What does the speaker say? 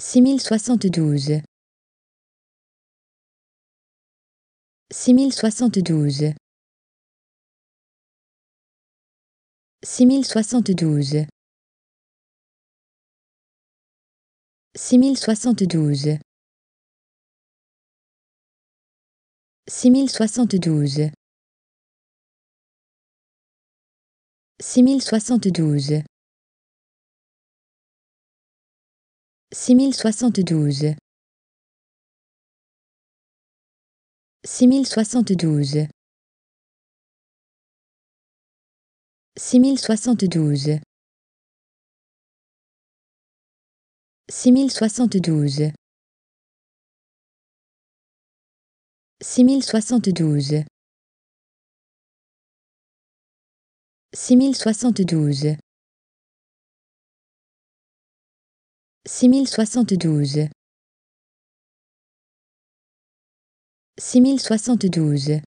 6072 6072 6072 6072 6072 6072 6072 6072 6072 6072 6072 6072 six mille soixante-douze six mille soixante-douze